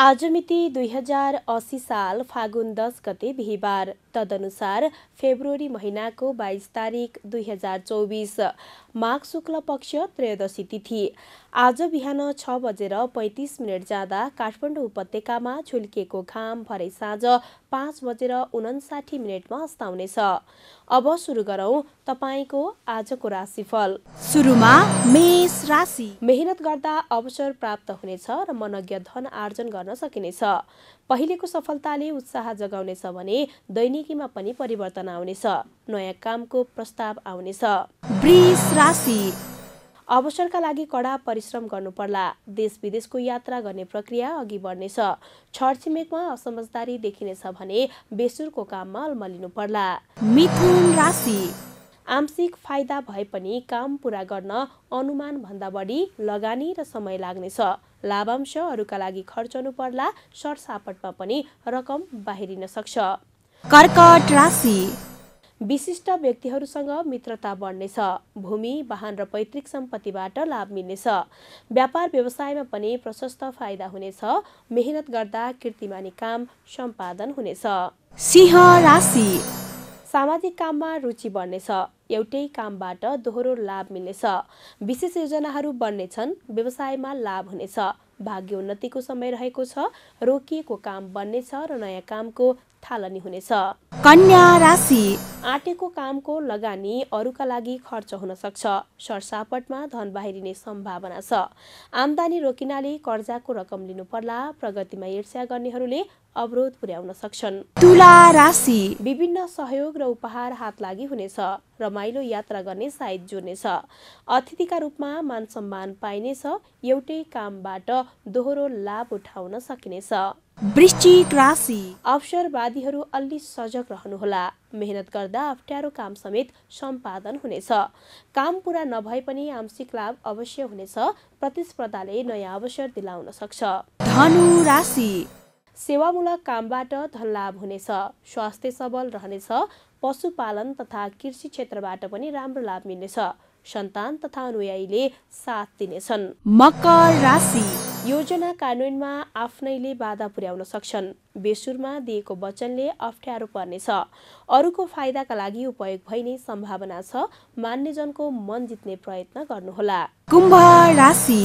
आज मिति दुई हजार असी साल फागुन दस गते बिहिबार तदनुसार फेब्रुअरी महिनाको बाइस तारिक दुई हजार चौबिस माघ शुक्ल पक्ष त्रयोदशी तिथि आज बिहान छ बजेर पैँतिस मिनट जाँदा काठमाडौँ उपत्यकामा छुल्किएको घाम भरे साँझ पाँच बजेर उन्साठी मिनटमा अस्ताउनेछ अब सुरु गरौँ तपाईँको आजको राशिफल सुरुमा मेष राशि मेहनत गर्दा अवसर प्राप्त हुनेछ र मनज्ञ धन आर्जन गर्न सकिनेछ पहिलेको सफलताले उत्साह जगाउनेछ भने दैनिकीमा पनि परिवर्तन आउनेछ नयाँ कामको प्रस्ताव आउनेछ वृष राशि अवसरका लागि कडा परिश्रम गर्नुपर्ला देश विदेशको यात्रा गर्ने प्रक्रिया अघि बढ्नेछ छरछिमेकमा असमझदारी देखिनेछ भने बेसुरको काममा अल्मलिनु पर्ला मिथुन राशि आंशिक फाइदा भए पनि काम पुरा गर्न अनुमान भन्दा बढी लगानी र समय लाग्नेछ लाभांशहरूका लागि खर्चनु पर्ला सरसापटमा पनि रकम बाहिरिन सक्छ कर्कट राशि विशिष्ट व्यक्तिहरूसँग मित्रता बढ्नेछ भूमि वाहन र पैतृक सम्पत्तिबाट लाभ मिल्नेछ व्यापार व्यवसायमा पनि प्रशस्त फाइदा हुनेछ मेहनत गर्दा कृतिमानी काम सम्पादन हुनेछ सिंह राशि सामाजिक काममा रुचि बढ्नेछ एउटै कामबाट दोहोरो लाभ मिल्नेछ विशेष योजनाहरू बन्नेछन् व्यवसायमा लाभ हुनेछ भाग्य उन्नतिको समय रहेको छ रोकिएको काम बन्नेछ र नयाँ कामको थालनी हुनेछ कन्या राशि आँटेको कामको लगानी अरूका लागि खर्च हुन सक्छ सरसापटमा धन बाहिरिने सम्भावना छ आमदानी रोकिनाले कर्जाको रकम लिनु पर्ला प्रगतिमा ईर्ष्या गर्नेहरूले अवरोध पुर्याउन सक्छन् तुला राशि विभिन्न सहयोग र उपहार हात लागि हुनेछ रमाइलो यात्रा गर्ने सायद जोड्नेछ अतिथिका रूपमा मान सम्मान पाइनेछ एउटै कामबाट दोहोरो लाभ उठाउन सकिनेछ वृश्चिक राशि अवसरवादीहरू अलि सजग रहनुहोला मेहनत गर्दा अप्ठ्यारो काम समेत सम्पादन हुनेछ काम पुरा नभए पनि आंशिक लाभ अवश्य हुनेछ प्रतिस्पर्धाले नयाँ अवसर दिलाउन सक्छ धनु राशि सेवामूलक कामबाट धनलाभ हुनेछ स्वास्थ्य सबल रहनेछ पशुपालन तथा कृषि क्षेत्रबाट पनि राम्रो लाभ मिल्नेछ सन्तान तथा अनुयायीले साथ दिनेछन् मकर राशि योजना कानुनमा आफ्नैले बाधा पुर्याउन सक्छन् बेसुरमा दिएको वचनले अप्ठ्यारो पर्नेछ अरूको फाइदाका लागि उपयोग भइने सम्भावना छ मान्यजनको मन जित्ने प्रयत्न गर्नुहोला कुम्भ राशि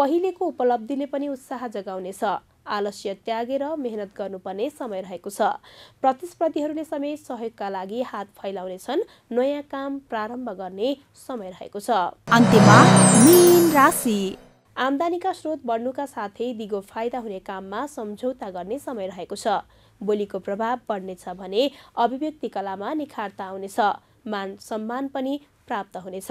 पहिलेको उपलब्धिले पनि उत्साह जगाउनेछ आलस्य त्यागेर मेहनत गर्नुपर्ने समय रहेको छ प्रतिस्पर्धीहरूले समेत सहयोगका लागि हात फैलाउनेछन् नयाँ काम प्रारम्भ गर्ने समय रहेको छ अन्त्यमा राशि आम्दानीका स्रोत बढ्नुका साथै दिगो फाइदा हुने काममा सम्झौता गर्ने समय रहेको छ बोलीको प्रभाव बढ्नेछ भने अभिव्यक्ति कलामा निखारता आउनेछ मान सम्मान पनि प्राप्त हुनेछ